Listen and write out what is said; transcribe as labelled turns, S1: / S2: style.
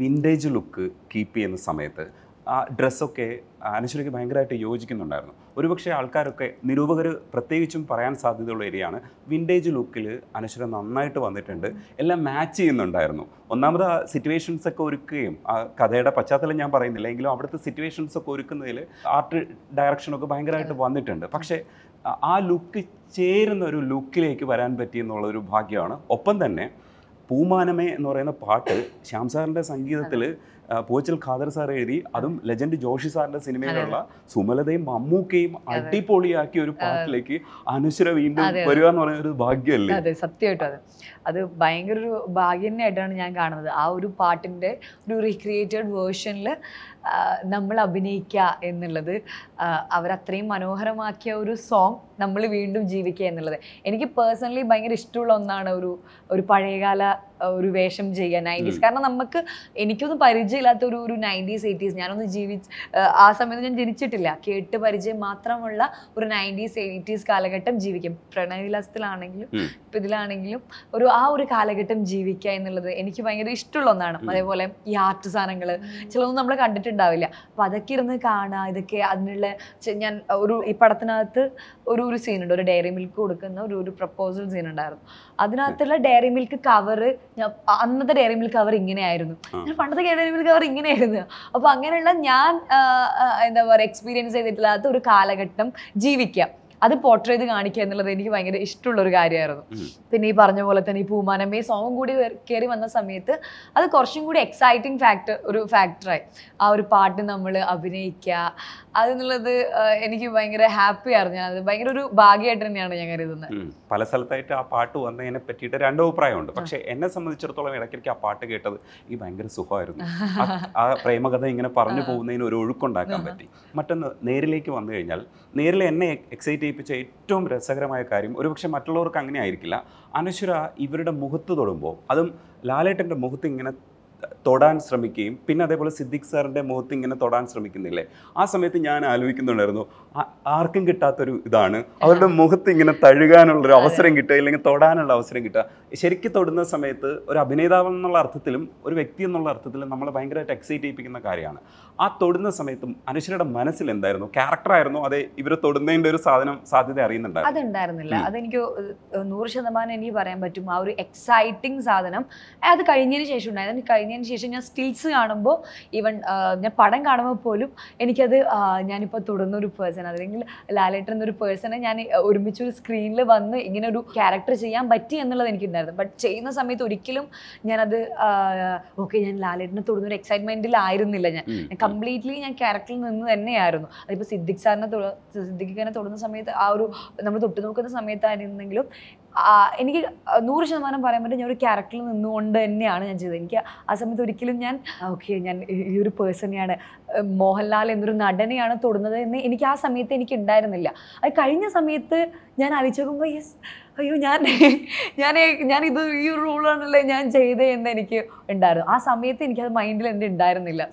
S1: vintage look keep ചെയ്യുന്ന സമയത്ത് ആ ഡ്രസ്സൊക്കെ അനശ്വരയ്ക്ക് ഭയങ്കരമായിട്ട് യോജിക്കുന്നുണ്ടായിരുന്നു ഒരുപക്ഷെ ആൾക്കാരൊക്കെ നിരൂപകർ പ്രത്യേകിച്ചും പറയാൻ സാധ്യതയുള്ള ഏരിയയാണ് വിൻറ്റേജ് ലുക്കിൽ അനശ്വര നന്നായിട്ട് വന്നിട്ടുണ്ട് എല്ലാം മാച്ച് ചെയ്യുന്നുണ്ടായിരുന്നു ഒന്നാമത് ആ സിറ്റുവേഷൻസ് ഒക്കെ ഒരുക്കുകയും ആ കഥയുടെ പശ്ചാത്തലം ഞാൻ പറയുന്നില്ല എങ്കിലും അവിടുത്തെ സിറ്റുവേഷൻസ് ഒക്കെ ഒരുക്കുന്നതിൽ ആർട്ട് ഡയറക്ഷനൊക്കെ ഭയങ്കരമായിട്ട് വന്നിട്ടുണ്ട് പക്ഷേ ആ ലുക്ക് ചേരുന്ന ഒരു ലുക്കിലേക്ക് വരാൻ പറ്റിയെന്നുള്ളൊരു ഭാഗ്യമാണ് ഒപ്പം തന്നെ പൂമാനമേ എന്ന് പറയുന്ന പാട്ട് ശ്യാം സാറിൻ്റെ സംഗീതത്തിൽ പൂച്ചൽ ഖാദർ സാർ എഴുതി അതും ലെജൻഡ് ജോഷി സാറിന്റെ സിനിമയിലുള്ള സുമലതയും മമ്മൂക്കയും അടിപൊളിയാക്കിയ ഒരു പാട്ടിലേക്ക് അനശ്വര വീണ്ടും വരിക എന്ന് പറയുന്ന ഒരു ഭാഗ്യമല്ലേ
S2: അതെ സത്യമായിട്ടും അതെ അത് ഭയങ്കര ഒരു ഭാഗ്യനായിട്ടാണ് ഞാൻ കാണുന്നത് ആ ഒരു പാട്ടിന്റെ ഒരു റീക്രിയേറ്റഡ് വേർഷനിൽ നമ്മൾ അഭിനയിക്കുക എന്നുള്ളത് അവരത്രയും മനോഹരമാക്കിയ ഒരു സോങ് നമ്മൾ വീണ്ടും ജീവിക്കുക എന്നുള്ളത് എനിക്ക് പേഴ്സണലി ഭയങ്കര ഇഷ്ടമുള്ള ഒന്നാണ് ഒരു ഒരു പഴയകാല ഒരു വേഷം ചെയ്യാൻ നയൻറ്റീസ് കാരണം നമുക്ക് എനിക്കൊന്നും പരിചയമില്ലാത്ത ഒരു ഒരു നയൻറ്റീസ് എയ്റ്റീസ് ഞാനൊന്നും ജീവിച്ച് ആ സമയത്ത് ഞാൻ ജനിച്ചിട്ടില്ല കേട്ട് പരിചയം മാത്രമുള്ള ഒരു നയൻറ്റീസ് എയ്റ്റീസ് കാലഘട്ടം ജീവിക്കും പ്രണയവിലാസത്തിലാണെങ്കിലും ഇപ്പം ഇതിലാണെങ്കിലും ഒരു ആ ഒരു കാലഘട്ടം ജീവിക്കുക എന്നുള്ളത് എനിക്ക് ഭയങ്കര ഇഷ്ടമുള്ള ഒന്നാണ് അതേപോലെ ഈ ആർട്ട് സാധനങ്ങൾ ചിലതൊന്നും നമ്മൾ കണ്ടിട്ടുണ്ടാവില്ല അപ്പം അതൊക്കെ ഇരുന്ന് കാണുക ഇതൊക്കെ അതിനുള്ള ഞാൻ ഒരു ഈ പടത്തിനകത്ത് ഒരു ഒരു സീനുണ്ട് ഒരു ഡയറി മിൽക്ക് കൊടുക്കുന്ന ഒരു ഒരു പ്രപ്പോസൽ സീൻ ഉണ്ടായിരുന്നു അതിനകത്തുള്ള ഡയറി മിൽക്ക് കവറ് അന്നത്തെ ഡയറി മിൽക്ക് അവർ ഇങ്ങനെയായിരുന്നു ഞാൻ പണ്ടത്തെ ഡയറി മിൽക്ക് അവർ ഇങ്ങനെയായിരുന്നു അപ്പോൾ അങ്ങനെയുള്ള ഞാൻ എന്താ പറയുക എക്സ്പീരിയൻസ് ചെയ്തിട്ടില്ലാത്ത ഒരു കാലഘട്ടം ജീവിക്കാം അത് പോർട്രേ ചെയ്ത് കാണിക്കുക എന്നുള്ളത് എനിക്ക് ഭയങ്കര ഇഷ്ടമുള്ള ഒരു കാര്യമായിരുന്നു പിന്നെ ഈ പറഞ്ഞ പോലെ തന്നെ ഈ പൂമാനമ്മേ സോങ് കൂടി കയറി വന്ന സമയത്ത് അത് കുറച്ചും കൂടി എക്സൈറ്റിംഗ് ഫാക്ടർ ഒരു ഫാക്ടറായി ആ ഒരു പാട്ട് നമ്മൾ അഭിനയിക്കുക അതെന്നുള്ളത് എനിക്ക് ഭയങ്കര ഹാപ്പി ആയിരുന്നു ഞാൻ അത് ഭയങ്കര ഒരു ഭാഗ്യമായിട്ട് തന്നെയാണ് ഞാൻ കരുതുന്നത്
S1: പല സ്ഥലത്തായിട്ട് ആ പാട്ട് വന്നതിനെ പറ്റിയിട്ട് രണ്ട് അഭിപ്രായമുണ്ട് പക്ഷെ എന്നെ സംബന്ധിച്ചിടത്തോളം ഇടയ്ക്കിടയ്ക്ക് ആ പാട്ട് കേട്ടത് ഈ ഭയങ്കര സുഖമായിരുന്നു ആ പ്രേമകഥ ഇങ്ങനെ പറഞ്ഞു പോകുന്നതിന് ഒരു ഒഴുക്കുണ്ടാക്കാൻ പറ്റി മറ്റൊന്ന് നേരിലേക്ക് വന്നു കഴിഞ്ഞാൽ നേരിൽ എന്നെ എക്സൈറ്റ് ചെയ്യിപ്പിച്ച ഏറ്റവും രസകരമായ കാര്യം ഒരുപക്ഷെ മറ്റുള്ളവർക്ക് അങ്ങനെ ആയിരിക്കില്ല അനശ്വര ഇവരുടെ മുഖത്ത് തൊടുമ്പോൾ അതും ലാലേട്ടൻ്റെ മുഖത്ത് ഇങ്ങനെ തൊടാൻ ശ്രമിക്കുകയും പിന്നെ അതേപോലെ സിദ്ദിഖ് സാറിൻ്റെ മുഖത്ത് ഇങ്ങനെ തൊടാൻ ശ്രമിക്കുന്നില്ലേ ആ സമയത്ത് ഞാൻ ആലോചിക്കുന്നുണ്ടായിരുന്നു ആർക്കും കിട്ടാത്തൊരു ഇതാണ് അവരുടെ മുഖത്ത് ഇങ്ങനെ തഴുകാനുള്ള ഒരു അവസരം കിട്ടുക അല്ലെങ്കിൽ തൊടാനുള്ള അവസരം കിട്ടുക ശരിക്കും തൊടുന്ന സമയത്ത് ഒരു അഭിനേതാവ് എന്നുള്ള അർത്ഥത്തിലും ഒരു വ്യക്തി എന്നുള്ള അർത്ഥത്തിലും നമ്മളെ ഭയങ്കരമായിട്ട് എക്സൈറ്റ് ചെയ്യിപ്പിക്കുന്ന കാര്യമാണ് ആ തൊടുന്ന സമയത്തും അനുശ്വരയുടെ മനസ്സിൽ എന്തായിരുന്നു ക്യാരക്ടറായിരുന്നു അതെ ഇവരെ തൊടുന്നതിൻ്റെ ഒരു സാധനം സാധ്യത അറിയുന്നുണ്ടായിരുന്നു
S2: അതുണ്ടായിരുന്നില്ല അതെനിക്ക് നൂറ് ശതമാനം എനിക്ക് പറയാൻ പറ്റും ആ ഒരു എക്സൈറ്റിംഗ് സാധനം അത് കഴിഞ്ഞതിന് ശേഷം ഉണ്ടായിരുന്നു ഇറങ്ങിയതിന് ശേഷം ഞാൻ സ്റ്റിൽസ് കാണുമ്പോൾ ഈവൻ ഞാൻ പടം കാണുമ്പോൾ പോലും എനിക്കത് ഞാനിപ്പോൾ തുടർന്ന ഒരു പേഴ്സൺ അല്ലെങ്കിൽ ലാലേട്ടൻ എന്നൊരു പേഴ്സണെ ഞാൻ ഒരുമിച്ചൊരു സ്ക്രീനിൽ വന്ന് ഇങ്ങനെ ഒരു ക്യാരക്ടർ ചെയ്യാൻ പറ്റി എന്നുള്ളത് എനിക്കുണ്ടായിരുന്നു ബട്ട് ചെയ്യുന്ന സമയത്ത് ഒരിക്കലും ഞാനത് ഓക്കെ ഞാൻ ലാലേട്ടനെ ഒരു എക്സൈറ്റ്മെൻറ്റിലായിരുന്നില്ല ഞാൻ കംപ്ലീറ്റ്ലി ഞാൻ ക്യാരക്ടറിൽ നിന്ന് തന്നെയായിരുന്നു അതിപ്പോൾ സിദ്ദിഖ് സാറിനെ സിദ്ദിഖിനെ തുടർന്ന സമയത്ത് ആ ഒരു നമ്മൾ തൊട്ടുനോക്കുന്ന സമയത്തായിരുന്നെങ്കിലും എനിക്ക് നൂറ് ശതമാനം പറയാൻ പറ്റും ഞാൻ ഒരു ക്യാരക്ടറിൽ നിന്നുകൊണ്ട് തന്നെയാണ് ഞാൻ ചെയ്തത് എനിക്ക് ആ സമയത്ത് ഒരിക്കലും ഞാൻ ഓക്കെ ഞാൻ ഈ ഒരു പേഴ്സണെയാണ് മോഹൻലാൽ എന്നൊരു നടനെയാണ് തൊടുന്നത് എന്ന് എനിക്ക് ആ സമയത്ത് എനിക്ക് ഉണ്ടായിരുന്നില്ല അത് കഴിഞ്ഞ സമയത്ത് ഞാൻ ആലോചിക്കുമ്പോൾ യെസ് അയ്യോ ഞാൻ ഞാൻ ഞാൻ ഇത് ഈ റൂളാണല്ലേ ഞാൻ ചെയ്തേ എന്ന് എനിക്ക് ഉണ്ടായിരുന്നു ആ സമയത്ത് എനിക്കത് മൈൻഡിൽ എൻ്റെ ഉണ്ടായിരുന്നില്ല